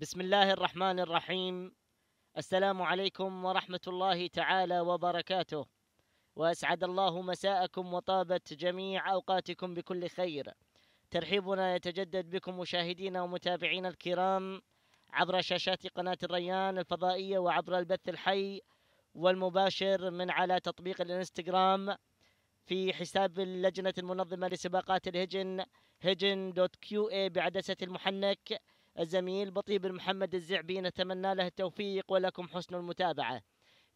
بسم الله الرحمن الرحيم السلام عليكم ورحمة الله تعالى وبركاته وأسعد الله مساءكم وطابت جميع أوقاتكم بكل خير ترحيبنا يتجدد بكم مشاهدينا ومتابعينا الكرام عبر شاشات قناة الريان الفضائية وعبر البث الحي والمباشر من على تطبيق الانستغرام في حساب اللجنة المنظمة لسباقات الهجن هجن دوت كيو اي بعدسة المحنك الزميل بطيب محمد الزعبي نتمنى له التوفيق ولكم حسن المتابعة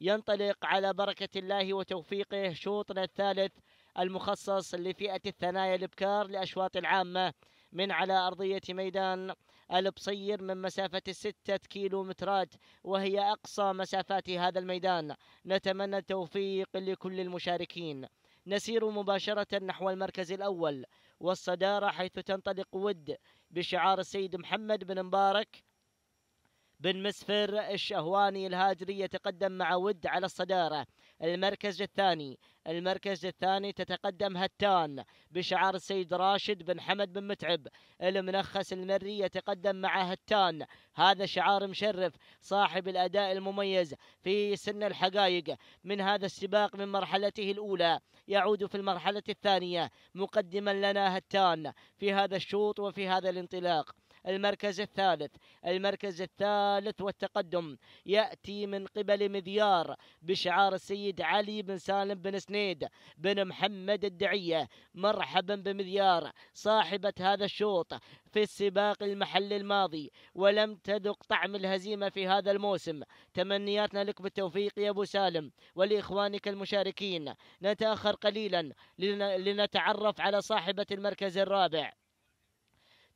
ينطلق على بركة الله وتوفيقه شوطنا الثالث المخصص لفئة الثنايا الإبكار لأشواط العامة من على أرضية ميدان البصير من مسافة الستة كيلو مترات وهي أقصى مسافات هذا الميدان نتمنى التوفيق لكل المشاركين نسير مباشرة نحو المركز الأول والصدارة حيث تنطلق ود بشعار السيد محمد بن مبارك بن مسفر الشهواني الهاجري يتقدم مع ود على الصدارة المركز الثاني المركز الثاني تتقدم هتان بشعار السيد راشد بن حمد بن متعب المنخس المري يتقدم مع هتان هذا شعار مشرف صاحب الأداء المميز في سن الحقائق من هذا السباق من مرحلته الأولى يعود في المرحلة الثانية مقدما لنا هتان في هذا الشوط وفي هذا الانطلاق المركز الثالث المركز الثالث والتقدم يأتي من قبل مذيار بشعار السيد علي بن سالم بن سنيد بن محمد الدعية مرحبا بمذيار صاحبة هذا الشوط في السباق المحلي الماضي ولم تذق طعم الهزيمة في هذا الموسم تمنياتنا لك بالتوفيق يا أبو سالم ولإخوانك المشاركين نتأخر قليلا لنتعرف على صاحبة المركز الرابع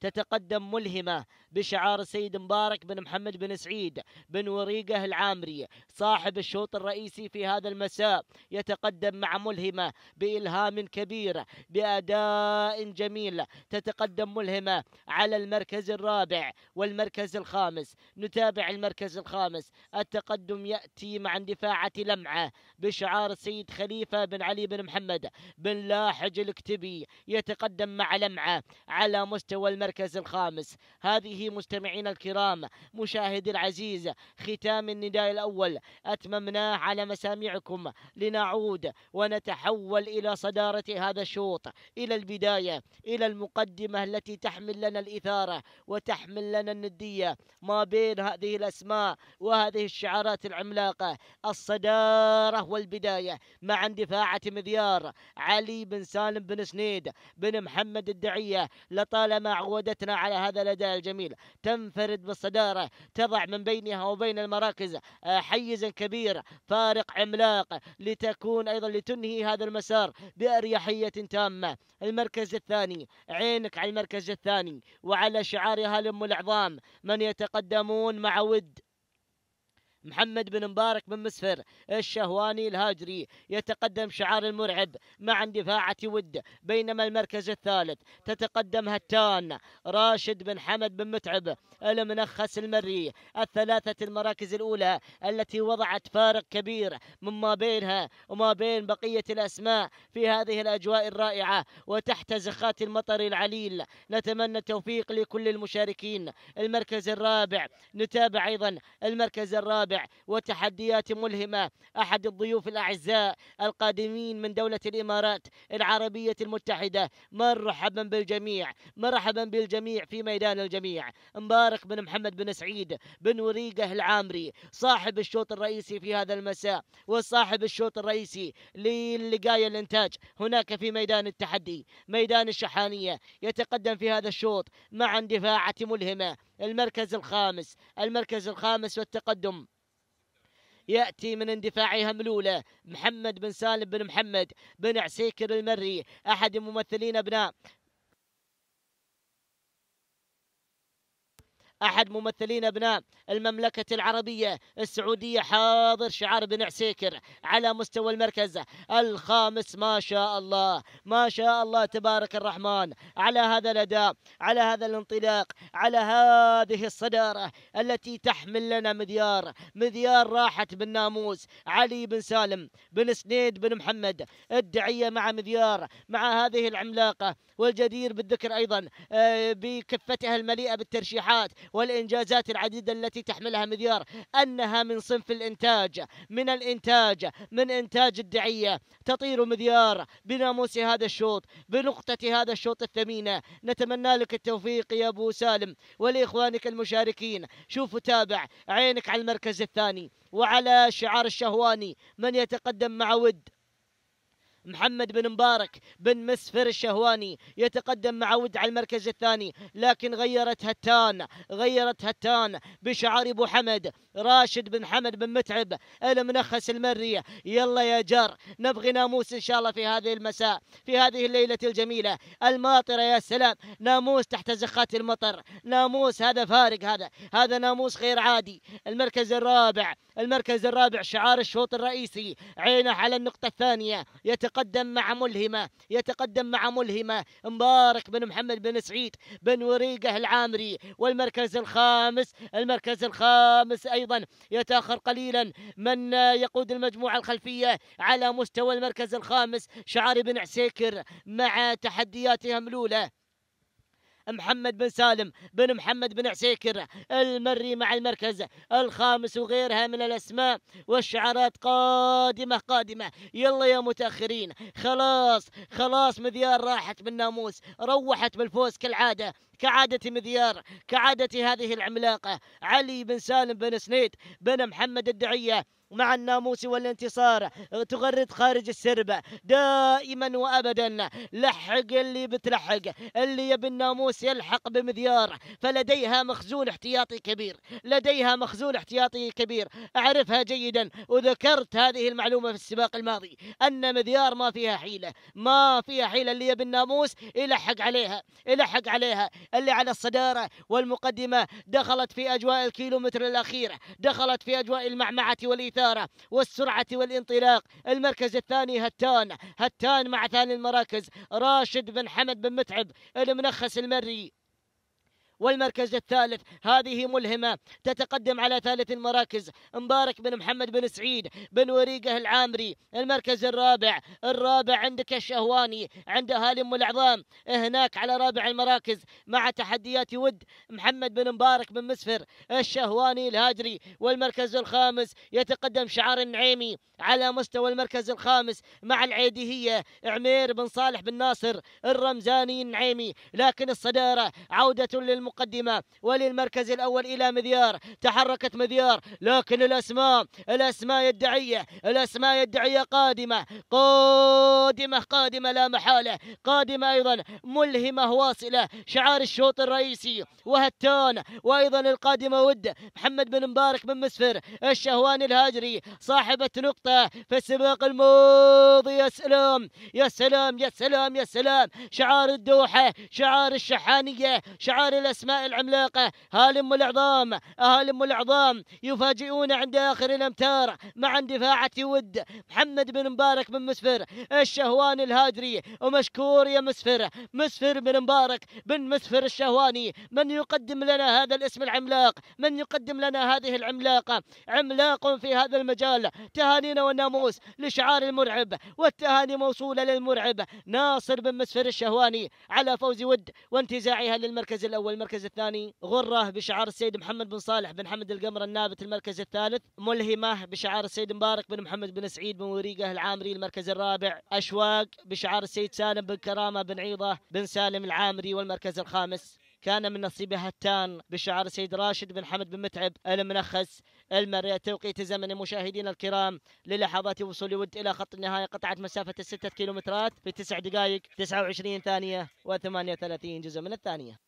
تتقدم ملهمة بشعار السيد مبارك بن محمد بن سعيد بن وريقة العامري صاحب الشوط الرئيسي في هذا المساء يتقدم مع ملهمة بإلهام كبير بأداء جميل تتقدم ملهمة على المركز الرابع والمركز الخامس نتابع المركز الخامس التقدم يأتي مع اندفاعة لمعة بشعار السيد خليفة بن علي بن محمد بن لاحج الكتبي يتقدم مع لمعة على مستوى المركز المركز الخامس هذه مستمعينا الكرام مشاهدي العزيز ختام النداء الأول أتممناه على مسامعكم لنعود ونتحول إلى صدارة هذا الشوط إلى البداية إلى المقدمة التي تحمل لنا الإثارة وتحمل لنا الندية ما بين هذه الأسماء وهذه الشعارات العملاقة الصدارة والبداية مع اندفاعة مذيار علي بن سالم بن سنيد بن محمد الدعية لطالما عود عودتنا على هذا الأداء الجميل تنفرد بالصدارة تضع من بينها وبين المراكز آه، حيزا كبير فارق عملاق لتكون أيضا لتنهي هذا المسار بأريحية تامة المركز الثاني عينك على المركز الثاني وعلى شعار هلم العظام من يتقدمون مع ود محمد بن مبارك بن مسفر الشهواني الهاجري يتقدم شعار المرعب مع اندفاعة ود بينما المركز الثالث تتقدم هتان راشد بن حمد بن متعب المنخس المري الثلاثة المراكز الأولى التي وضعت فارق كبير مما بينها وما بين بقية الأسماء في هذه الأجواء الرائعة وتحت زخات المطر العليل نتمنى التوفيق لكل المشاركين المركز الرابع نتابع أيضا المركز الرابع الرابع وتحديات ملهمة أحد الضيوف الأعزاء القادمين من دولة الإمارات العربية المتحدة مرحبا بالجميع مرحبا بالجميع في ميدان الجميع مبارك بن محمد بن سعيد بن وريقة العامري صاحب الشوط الرئيسي في هذا المساء وصاحب الشوط الرئيسي للقاية الإنتاج هناك في ميدان التحدي ميدان الشحانية يتقدم في هذا الشوط مع اندفاعة ملهمة المركز الخامس المركز الخامس والتقدم يأتي من اندفاع هملولة محمد بن سالم بن محمد بن عسيكر المري أحد ممثلين أبناء أحد ممثلين أبناء المملكة العربية السعودية حاضر شعار بن عسيكر على مستوى المركز الخامس ما شاء الله ما شاء الله تبارك الرحمن على هذا الأداء على هذا الانطلاق على هذه الصدارة التي تحمل لنا مذيار مذيار راحت بالناموس علي بن سالم بن سنيد بن محمد الدعية مع مذيار مع هذه العملاقة والجدير بالذكر أيضا آه، بكفتها المليئة بالترشيحات والإنجازات العديدة التي تحملها مذيار أنها من صنف الإنتاج من الإنتاج من إنتاج الدعية تطير مذيار بناموس هذا الشوط بنقطة هذا الشوط الثمينة نتمنى لك التوفيق يا أبو سالم ولإخوانك المشاركين شوف تابع عينك على المركز الثاني وعلى شعار الشهواني من يتقدم مع ود محمد بن مبارك بن مسفر الشهواني يتقدم مع ود على المركز الثاني لكن غيرت هتان غيرت هتان بشعار ابو حمد راشد بن حمد بن متعب المنخس المري يلا يا جار نبغي ناموس ان شاء الله في هذه المساء في هذه الليله الجميله الماطره يا سلام ناموس تحت زخات المطر ناموس هذا فارق هذا هذا ناموس غير عادي المركز الرابع المركز الرابع شعار الشوط الرئيسي عينه على النقطه الثانيه يتقدم يتقدم مع ملهمة يتقدم مع ملهمة مبارك بن محمد بن سعيد بن وريقة العامري والمركز الخامس المركز الخامس أيضا يتأخر قليلا من يقود المجموعة الخلفية على مستوى المركز الخامس شعار بن عسيكر مع تحدياتها ملولة محمد بن سالم بن محمد بن عسيكر المري مع المركز الخامس وغيرها من الأسماء والشعارات قادمة قادمة يلا يا متأخرين خلاص خلاص مذيار راحت بالناموس روحت بالفوز كالعادة كعادة مذيار كعادة هذه العملاقة علي بن سالم بن سنيد بن محمد الدعية مع الناموس والانتصار آه، تغرد خارج السرب دائما وابدا لحق اللي بتلحق اللي يبي الناموس يلحق بمذيار فلديها مخزون احتياطي كبير لديها مخزون احتياطي كبير اعرفها جيدا وذكرت هذه المعلومه في السباق الماضي ان مذيار ما فيها حيله ما فيها حيله اللي يبي الناموس يلحق عليها يلحق عليها اللي على الصداره والمقدمه دخلت في اجواء الكيلومتر الاخير دخلت في اجواء المعمعه والايثار الإثارة والسرعة والانطلاق المركز الثاني هتان هتان مع ثاني المراكز راشد بن حمد بن متعب المنخس المري والمركز الثالث هذه ملهمة تتقدم على ثالث المراكز مبارك بن محمد بن سعيد بن وريقة العامري المركز الرابع الرابع عندك الشهواني عند أهالي أم العظام هناك على رابع المراكز مع تحديات ود محمد بن مبارك بن مسفر الشهواني الهاجري والمركز الخامس يتقدم شعار النعيمي على مستوى المركز الخامس مع العيدية عمير بن صالح بن ناصر الرمزاني النعيمي لكن الصدارة عودة للم المقدمة وللمركز الأول إلى مذيار تحركت مذيار لكن الأسماء الأسماء يدعية الأسماء يدعية قادمة قادمة قادمة لا محالة قادمة أيضا ملهمة واصلة شعار الشوط الرئيسي وهتان وأيضا القادمة ود محمد بن مبارك بن مسفر الشهواني الهاجري صاحبة نقطة في السباق الماضي يا سلام يا سلام يا سلام يا سلام شعار الدوحة شعار الشحانية شعار الأسماء الأسماء العملاقة هالم العظام هالم العظام يفاجئون عند آخر الأمتار مع اندفاعة ود محمد بن مبارك بن مسفر الشهواني الهادري ومشكور يا مسفر مسفر بن مبارك بن مسفر الشهواني من يقدم لنا هذا الاسم العملاق من يقدم لنا هذه العملاقة عملاق في هذا المجال تهانينا والناموس لشعار المرعب والتهاني موصولة للمرعب ناصر بن مسفر الشهواني على فوز ود وانتزاعها للمركز الأول المركز الثاني غرة بشعار السيد محمد بن صالح بن حمد القمر النابت المركز الثالث ملهمة بشعار السيد مبارك بن محمد بن سعيد بن وريقة العامري المركز الرابع أشواق بشعار السيد سالم بن كرامة بن عيضة بن سالم العامري والمركز الخامس كان من نصيب هتان بشعار السيد راشد بن حمد بن متعب المنخس المري توقيت زمن مشاهدينا الكرام للحظات وصول ود الى خط النهايه قطعه مسافه الستة كيلومترات في تسع دقائق 29 ثانيه و38 جزء من الثانيه